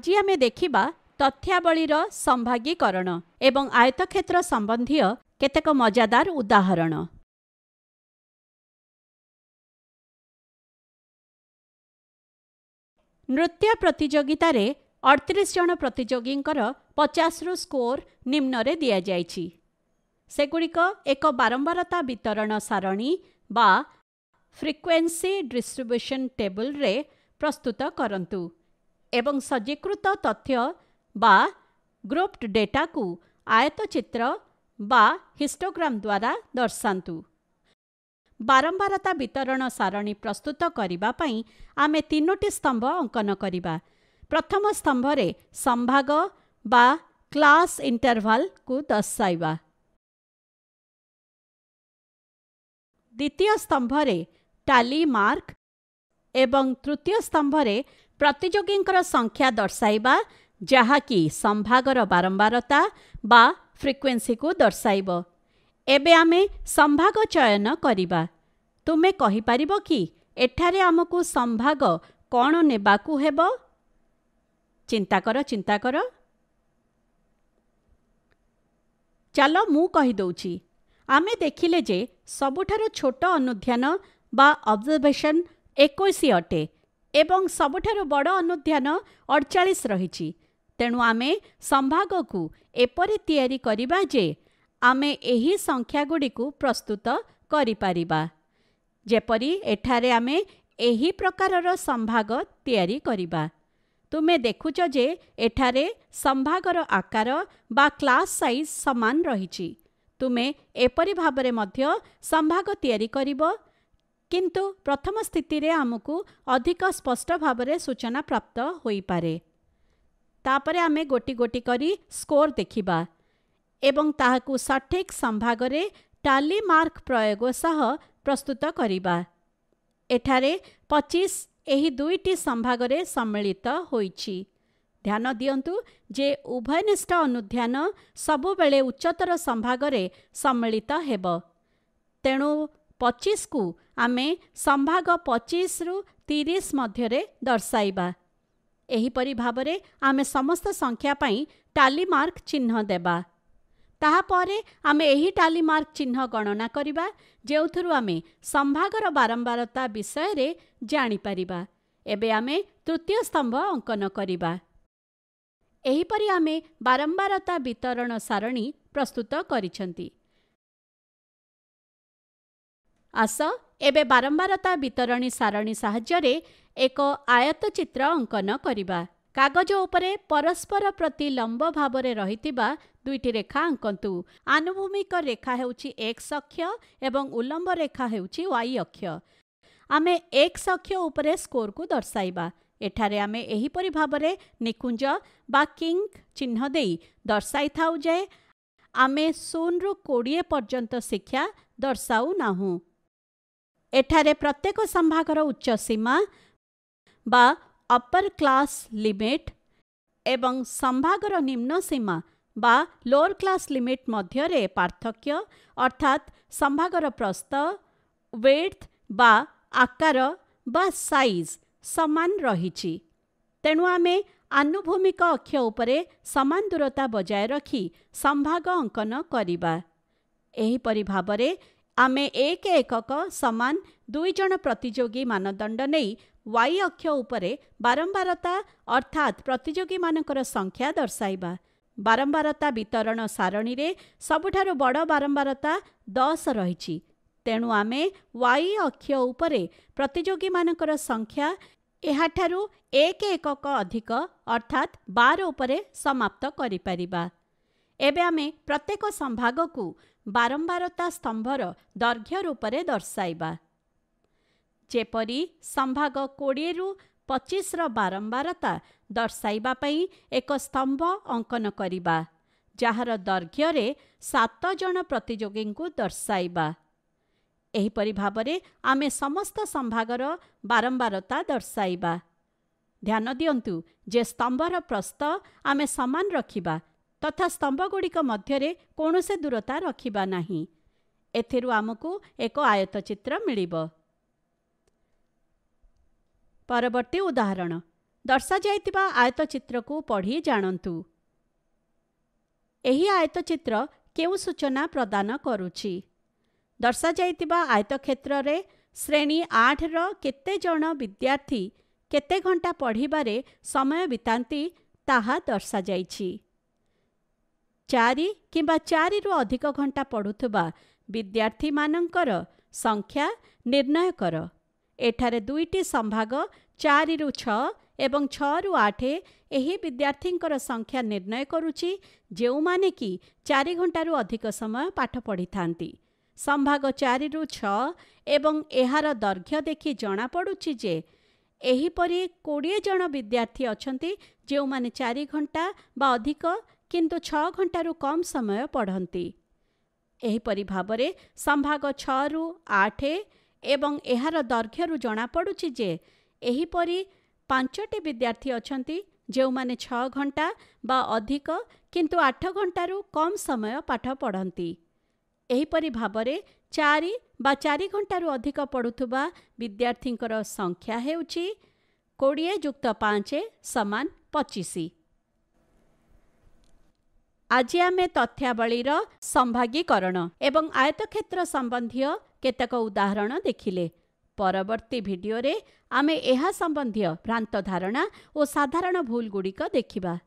ଆଜି ଆମେ ଦେଖିବା ତଥ୍ୟାବଳୀର ସମ୍ଭାଗୀକରଣ ଏବଂ ଆୟତକ୍ଷେତ୍ର ସମ୍ବନ୍ଧୀୟ କେତେକ ମଜାଦାର ଉଦାହରଣ ନୃତ୍ୟ ପ୍ରତିଯୋଗିତାରେ ଅଠତିରିଶ ଜଣ ପ୍ରତିଯୋଗୀଙ୍କର ପଚାଶରୁ ସ୍କୋର ନିମ୍ନରେ ଦିଆଯାଇଛି ସେଗୁଡ଼ିକ ଏକ ବାରମ୍ବାରତା ବିତରଣ ସାରଣୀ ବା ଫ୍ରିକ୍ୱେନ୍ସି ଡିଷ୍ଟ୍ରିବ୍ୟୁସନ୍ ଟେବୁଲରେ ପ୍ରସ୍ତୁତ କରନ୍ତୁ ଏବଂ ସଜ୍ଜୀକୃତ ତଥ୍ୟ ବା ଗ୍ରୁପ୍ଡ ଡେଟାକୁ ଆୟତଚିତ୍ର ବା ହିଷ୍ଟୋଗ୍ରାମ ଦ୍ୱାରା ଦର୍ଶାନ୍ତୁ ବାରମ୍ବାରତା ବିତରଣ ସାରଣୀ ପ୍ରସ୍ତୁତ କରିବା ପାଇଁ ଆମେ ତିନୋଟି ସ୍ତମ୍ଭ ଅଙ୍କନ କରିବା ପ୍ରଥମ ସ୍ତମ୍ଭରେ ସମ୍ଭାଗ ବା କ୍ଲାସ୍ ଇଣ୍ଟରଭାଲ୍କୁ ଦର୍ଶାଇବା ଦ୍ୱିତୀୟ ସ୍ତମ୍ଭରେ ଟାଲି ମାର୍କ ଏବଂ ତୃତୀୟ ସ୍ତମ୍ଭରେ ପ୍ରତିଯୋଗୀଙ୍କର ସଂଖ୍ୟା ଦର୍ଶାଇବା ଯାହାକି ସମ୍ଭାଗର ବାରମ୍ବାରତା ବା ଫ୍ରିକ୍ୱେନ୍ସିକୁ ଦର୍ଶାଇବ ଏବେ ଆମେ ସମ୍ଭାଗ ଚୟନ କରିବା ତୁମେ କହିପାରିବ କି ଏଠାରେ ଆମକୁ ସମ୍ଭାଗ କ'ଣ ନେବାକୁ ହେବ ଚିନ୍ତା କର ଚିନ୍ତା କର ଚାଲ ମୁଁ କହିଦେଉଛି ଆମେ ଦେଖିଲେ ଯେ ସବୁଠାରୁ ଛୋଟ ଅନୁଧ୍ୟାନ ବା ଅବଜରଭେସନ୍ ଏକୋଇଶ ଅଟେ ଏବଂ ସବୁଠାରୁ ବଡ଼ ଅନୁଧ୍ୟାନ ଅଡ଼ଚାଳିଶ ରହିଛି ତେଣୁ ଆମେ ସମ୍ଭାଗକୁ ଏପରି ତିଆରି କରିବା ଯେ ଆମେ ଏହି ସଂଖ୍ୟାଗୁଡ଼ିକୁ ପ୍ରସ୍ତୁତ କରିପାରିବା ଯେପରି ଏଠାରେ ଆମେ ଏହି ପ୍ରକାରର ସମ୍ଭାଗ ତିଆରି କରିବା ତୁମେ ଦେଖୁଛ ଯେ ଏଠାରେ ସମ୍ଭାଗର ଆକାର ବା କ୍ଲାସ୍ ସାଇଜ୍ ସମାନ ରହିଛି ତୁମେ ଏପରି ଭାବରେ ମଧ୍ୟ ସମ୍ଭାଗ ତିଆରି କରିବ କିନ୍ତୁ ପ୍ରଥମ ସ୍ଥିତିରେ ଆମକୁ ଅଧିକ ସ୍ପଷ୍ଟ ଭାବରେ ସୂଚନା ପ୍ରାପ୍ତ ହୋଇପାରେ ତାପରେ ଆମେ ଗୋଟି ଗୋଟି କରି ସ୍କୋର ଦେଖିବା ଏବଂ ତାହାକୁ ସଠିକ୍ ସମ୍ଭାଗରେ ଟାଲି ମାର୍କ ପ୍ରୟୋଗ ସହ ପ୍ରସ୍ତୁତ କରିବା ଏଠାରେ ପଚିଶ ଏହି ଦୁଇଟି ସମ୍ଭାଗରେ ସମ୍ମିଳିତ ହୋଇଛି ଧ୍ୟାନ ଦିଅନ୍ତୁ ଯେ ଉଭୟନିଷ୍ଠ ଅନୁଧ୍ୟାନ ସବୁବେଳେ ଉଚ୍ଚତର ସମ୍ଭାଗରେ ସମ୍ମିଳିତ ହେବ ତେଣୁ ପଚିଶକୁ ଆମେ ସମ୍ଭାଗ ପଚିଶରୁ ତିରିଶ ମଧ୍ୟରେ ଦର୍ଶାଇବା ଏହିପରି ଭାବରେ ଆମେ ସମସ୍ତ ସଂଖ୍ୟା ପାଇଁ ଟାଲି ମାର୍କ ଚିହ୍ନ ଦେବା ତାହାପରେ ଆମେ ଏହି ଟାଲି ମାର୍କ ଚିହ୍ନ ଗଣନା କରିବା ଯେଉଁଥିରୁ ଆମେ ସମ୍ଭାଗର ବାରମ୍ବାରତା ବିଷୟରେ ଜାଣିପାରିବା ଏବେ ଆମେ ତୃତୀୟ ସ୍ତମ୍ଭ ଅଙ୍କନ କରିବା ଏହିପରି ଆମେ ବାରମ୍ବାରତା ବିତରଣ ସାରଣୀ ପ୍ରସ୍ତୁତ କରିଛନ୍ତି ଆସ ଏବେ ବାରମ୍ବାରତା ବିତରଣୀ ସାରଣୀ ସାହାଯ୍ୟରେ ଏକ ଆୟତଚିତ୍ର ଅଙ୍କନ କରିବା କାଗଜ ଉପରେ ପରସ୍ପର ପ୍ରତି ଲମ୍ବ ଭାବରେ ରହିଥିବା ଦୁଇଟି ରେଖା ଆଙ୍କନ୍ତୁ ଆନୁଭୂମିକ ରେଖା ହେଉଛି ଏକ୍ସ ଅକ୍ଷ ଏବଂ ଉଲମ୍ବ ରେଖା ହେଉଛି ୱାଇ ଅକ୍ଷ ଆମେ ଏକ୍ସ ଅକ୍ଷ ଉପରେ ସ୍କୋରକୁ ଦର୍ଶାଇବା ଏଠାରେ ଆମେ ଏହିପରି ଭାବରେ ନିକୁଞ୍ଜ ବା କିଙ୍କ ଚିହ୍ନ ଦେଇ ଦର୍ଶାଇଥାଉ ଯେ ଆମେ ଶୂନରୁ କୋଡ଼ିଏ ପର୍ଯ୍ୟନ୍ତ ଶିକ୍ଷା ଦର୍ଶାଉ ନାହୁଁ एठारे प्रत्येक सम्भागर उच्च सीमा बा अपर क्लास लिमिट एवं सम्भागर निम्न सीमा बा लोअर क्लास लिमिटर पार्थक्य अर्थात सम्भागर प्रस्त वेथ बा आकार बा साइज समान रहि तेणुआे आनुभूमिक अक्ष समान दूरता बजार रखि सम्भाग अङ्कन भावना ଆମେ ଏକ ଏକକ ସମାନ ଦୁଇଜଣ ପ୍ରତିଯୋଗୀ ମାନଦଣ୍ଡ ନେଇ ୱାଇ ଅକ୍ଷ ଉପରେ ବାରମ୍ବାରତା ଅର୍ଥାତ୍ ପ୍ରତିଯୋଗୀମାନଙ୍କର ସଂଖ୍ୟା ଦର୍ଶାଇବା ବାରମ୍ବାରତା ବିତରଣ ସାରଣୀରେ ସବୁଠାରୁ ବଡ଼ ବାରମ୍ବାରତା ଦଶ ରହିଛି ତେଣୁ ଆମେ ୱାଇ ଅକ୍ଷ ଉପରେ ପ୍ରତିଯୋଗୀମାନଙ୍କର ସଂଖ୍ୟା ଏହାଠାରୁ ଏକ ଏକକ ଅଧିକ ଅର୍ଥାତ୍ ବାର ଉପରେ ସମାପ୍ତ କରିପାରିବା ଏବେ ଆମେ ପ୍ରତ୍ୟେକ ସମ୍ଭାଗକୁ ବାରମ୍ବାରତା ସ୍ତମ୍ଭର ଦୈର୍ଘ୍ୟ ରୂପରେ ଦର୍ଶାଇବା ଯେପରି ସମ୍ଭାଗ କୋଡ଼ିଏରୁ ପଚିଶର ବାରମ୍ବାରତା ଦର୍ଶାଇବା ପାଇଁ ଏକ ସ୍ତମ୍ଭ ଅଙ୍କନ କରିବା ଯାହାର ଦୈର୍ଘ୍ୟରେ ସାତ ଜଣ ପ୍ରତିଯୋଗୀଙ୍କୁ ଦର୍ଶାଇବା ଏହିପରି ଭାବରେ ଆମେ ସମସ୍ତ ସମ୍ଭାଗର ବାରମ୍ବାରତା ଦର୍ଶାଇବା ଧ୍ୟାନ ଦିଅନ୍ତୁ ଯେ ସ୍ତମ୍ଭର ପ୍ରସ୍ତ ଆମେ ସମାନ ରଖିବା ତଥା ସ୍ତମ୍ଭଗୁଡ଼ିକ ମଧ୍ୟରେ କୌଣସି ଦୂରତା ରଖିବା ନାହିଁ ଏଥିରୁ ଆମକୁ ଏକ ଆୟତ ଚିତ୍ର ମିଳିବ ପରବର୍ତ୍ତୀ ଉଦାହରଣ ଦର୍ଶାଯାଇଥିବା ଆୟତ ଚିତ୍ରକୁ ପଢ଼ି ଜାଣନ୍ତୁ ଏହି ଆୟତ ଚିତ୍ର କେଉଁ ସୂଚନା ପ୍ରଦାନ କରୁଛି ଦର୍ଶାଯାଇଥିବା ଆୟତ କ୍ଷେତ୍ରରେ ଶ୍ରେଣୀ ଆଠର କେତେ ଜଣ ବିଦ୍ୟାର୍ଥୀ କେତେ ଘଣ୍ଟା ପଢ଼ିବାରେ ସମୟ ବିତାନ୍ତି ତାହା ଦର୍ଶାଯାଇଛି ଚାରି କିମ୍ବା ଚାରିରୁ ଅଧିକ ଘଣ୍ଟା ପଢ଼ୁଥିବା ବିଦ୍ୟାର୍ଥୀମାନଙ୍କର ସଂଖ୍ୟା ନିର୍ଣ୍ଣୟ କର ଏଠାରେ ଦୁଇଟି ସମ୍ଭାଗ ଚାରିରୁ ଛଅ ଏବଂ ଛଅରୁ ଆଠ ଏହି ବିଦ୍ୟାର୍ଥୀଙ୍କର ସଂଖ୍ୟା ନିର୍ଣ୍ଣୟ କରୁଛି ଯେଉଁମାନେ କି ଚାରି ଘଣ୍ଟାରୁ ଅଧିକ ସମୟ ପାଠ ପଢ଼ିଥାନ୍ତି ସମ୍ଭାଗ ଚାରିରୁ ଛଅ ଏବଂ ଏହାର ଦୈର୍ଘ୍ୟ ଦେଖି ଜଣାପଡ଼ୁଛି ଯେ ଏହିପରି କୋଡ଼ିଏ ଜଣ ବିଦ୍ୟାର୍ଥୀ ଅଛନ୍ତି ଯେଉଁମାନେ ଚାରି ଘଣ୍ଟା ବା ଅଧିକ କିନ୍ତୁ ଛଅ ଘଣ୍ଟାରୁ କମ୍ ସମୟ ପଢ଼ନ୍ତି ଏହିପରି ଭାବରେ ସମ୍ଭାଗ ଛଅରୁ ଆଠ ଏବଂ ଏହାର ଦୈର୍ଘ୍ୟରୁ ଜଣାପଡ଼ୁଛି ଯେ ଏହିପରି ପାଞ୍ଚଟି ବିଦ୍ୟାର୍ଥୀ ଅଛନ୍ତି ଯେଉଁମାନେ ଛଅ ଘଣ୍ଟା ବା ଅଧିକ କିନ୍ତୁ ଆଠ ଘଣ୍ଟାରୁ କମ୍ ସମୟ ପାଠ ପଢ଼ନ୍ତି ଏହିପରି ଭାବରେ ଚାରି ବା ଚାରି ଘଣ୍ଟାରୁ ଅଧିକ ପଢ଼ୁଥିବା ବିଦ୍ୟାର୍ଥୀଙ୍କର ସଂଖ୍ୟା ହେଉଛି କୋଡ଼ିଏ ଯୁକ୍ତ ପାଞ୍ଚ ସମାନ ପଚିଶ आज आमे तथ्यावली एवं आयत क्षेत्र सम्बन्धी केतक उदाहरण देखिले, देखि भिडियो आमे एहा सम्बन्धीय भ्रांत धारणा ओ साधारण भूल गुडिक देखा